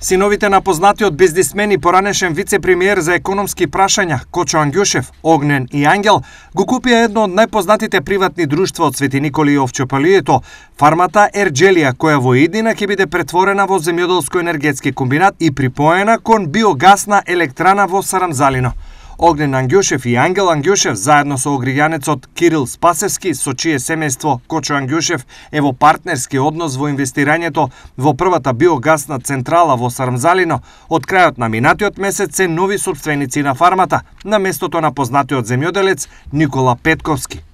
Синовите на познатиот бизнисмен и поранешен вице-премиер за економски прашања Кочо Ангјушев, Огнен и Ангел го купија едно од најпознатите приватни друштва од Свети Николи и Овчопалието, фармата Ерджелија, која во иднина ќе биде претворена во земјоделско енергетски комбинат и припоена кон биогасна електрана во Сарамзалино. Огнен Ангјушев и Ангел Ангјушев заедно со огријанецот Кирил Спасевски, со чие семејство Кочо Ангјушев е во партнерски однос во инвестирањето во првата биогасна централа во Сармзалино, од крајот на минатиот месец се нови собственици на фармата на местото на познатиот земјоделец Никола Петковски.